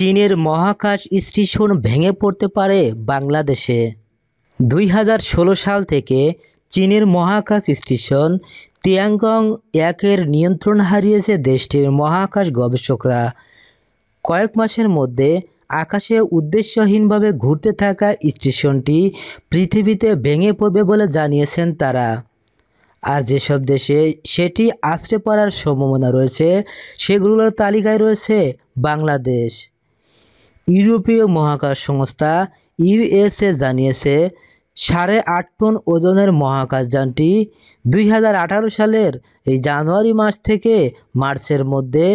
চীনের মহাকাশ স্টেশন ভেঙে পড়তে পারে বাংলাদেশে দুই সাল থেকে চীনের মহাকাশ স্টেশন তিয়াংগং একের নিয়ন্ত্রণ হারিয়েছে দেশটির মহাকাশ গবেষকরা কয়েক মাসের মধ্যে আকাশে উদ্দেশ্যহীনভাবে ঘুরতে থাকা স্টেশনটি পৃথিবীতে ভেঙে পড়বে বলে জানিয়েছেন তারা আর যেসব দেশে সেটি আশ্রে পড়ার সম্ভাবনা রয়েছে সেগুলোর তালিকায় রয়েছে বাংলাদেশ ইউরোপীয় মহাকাশ সংস্থা ইউএসএ জানিয়েছে সাড়ে আট টন ওজনের মহাকাশযানটি দুই সালের এই জানুয়ারি মাস থেকে মার্চের মধ্যে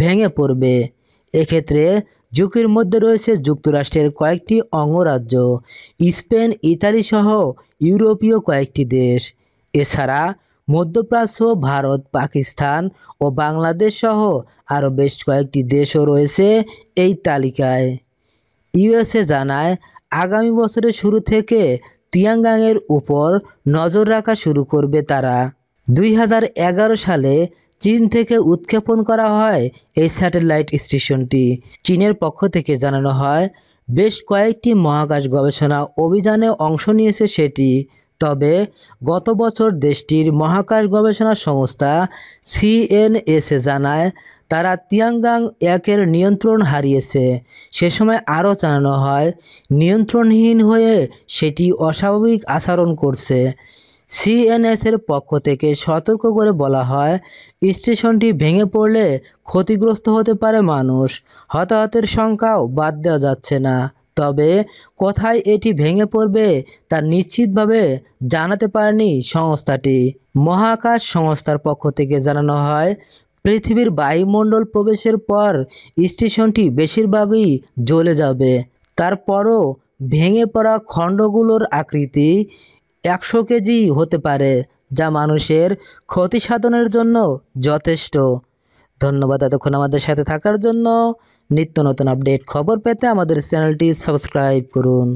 ভেঙে পড়বে এক্ষেত্রে ঝুঁকির মধ্যে রয়েছে যুক্তরাষ্ট্রের কয়েকটি অঙ্গরাজ্য স্পেন ইতালি সহ ইউরোপীয় কয়েকটি দেশ এছাড়া মধ্যপ্রাচ্য ভারত পাকিস্তান ও বাংলাদেশ সহ আরও বেশ কয়েকটি দেশও রয়েছে এই তালিকায় ইউএসএ জানায় আগামী বছরের শুরু থেকে তিয়াঙ্গাংয়ের উপর নজর রাখা শুরু করবে তারা দুই সালে চীন থেকে উৎক্ষেপণ করা হয় এই স্যাটেলাইট স্টেশনটি চীনের পক্ষ থেকে জানানো হয় বেশ কয়েকটি মহাকাশ গবেষণা অভিযানে অংশ নিয়েছে সেটি তবে গত বছর দেশটির মহাকাশ গবেষণা সংস্থা সিএনএসএ জানায় তারা তিয়াঙ্গাং একের নিয়ন্ত্রণ হারিয়েছে সে সময় আরও জানানো হয় নিয়ন্ত্রণহীন হয়ে সেটি অস্বাভাবিক আচরণ করছে সিএনএসের পক্ষ থেকে সতর্ক করে বলা হয় স্টেশনটি ভেঙে পড়লে ক্ষতিগ্রস্ত হতে পারে মানুষ হতাহতের সংখ্যাও বাদ দেওয়া যাচ্ছে না তবে কোথায় এটি ভেঙে পড়বে তা নিশ্চিতভাবে জানাতে পারেনি সংস্থাটি মহাকাশ সংস্থার পক্ষ থেকে জানানো হয় পৃথিবীর বায়ুমণ্ডল প্রবেশের পর স্টেশনটি বেশিরভাগই জ্বলে যাবে তারপরও ভেঙে পড়া খণ্ডগুলোর আকৃতি একশো কেজি হতে পারে যা মানুষের ক্ষতি সাধনের জন্য যথেষ্ট ধন্যবাদ এতক্ষণ আমাদের সাথে থাকার জন্য নিত্য নতুন আপডেট খবর পেতে আমাদের চ্যানেলটি সাবস্ক্রাইব করুন